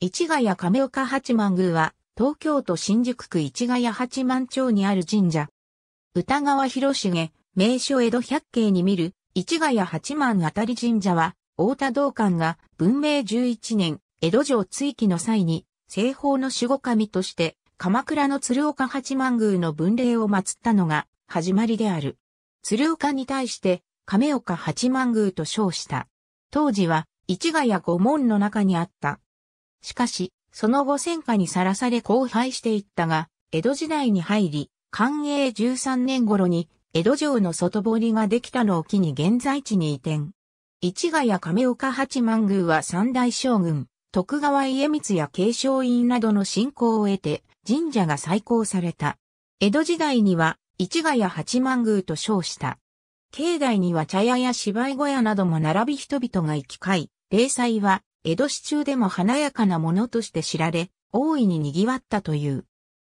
市ヶ谷亀岡八幡宮は、東京都新宿区市ヶ谷八幡町にある神社。歌川広重、名所江戸百景に見る、市ヶ谷八幡あたり神社は、大田道館が文明11年、江戸城追記の際に、西方の守護神として、鎌倉の鶴岡八幡宮の分霊を祀ったのが、始まりである。鶴岡に対して、亀岡八幡宮と称した。当時は、市ヶ谷御門の中にあった。しかし、その後戦火にさらされ荒廃していったが、江戸時代に入り、寛永13年頃に、江戸城の外堀ができたのを機に現在地に移転。市ヶ谷亀岡八幡宮は三大将軍、徳川家光や継承院などの信仰を得て、神社が再興された。江戸時代には、市ヶ谷八幡宮と称した。境内には茶屋や芝居小屋なども並び人々が行き交い、霊祭は江戸市中でも華やかなものとして知られ、大いに賑わったという。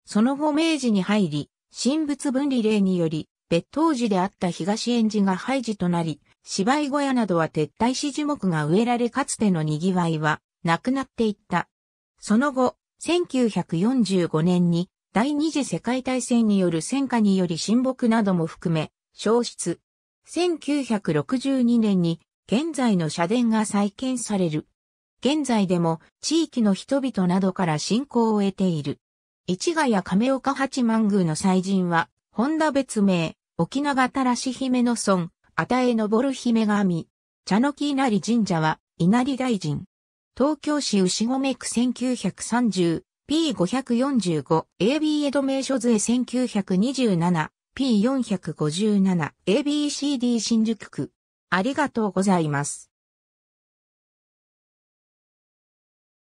その後明治に入り、神仏分離令により、別当時であった東園寺が廃寺となり、芝居小屋などは撤退し樹木が植えられかつての賑わいはなくなっていった。その後、1945年に第二次世界大戦による戦火により親睦なども含め、消失。1962年に現在の社殿が再建される。現在でも地域の人々などから信仰を得ている。市ヶ谷亀岡八幡宮の祭神は、本田別名、沖縄たらし姫の村、あたえのぼる姫神。茶の木稲荷神社は、稲荷大臣。東京市牛込区 1930P545 AB 江戸名所税1927 P457 ABCD 新宿区。ありがとうございます。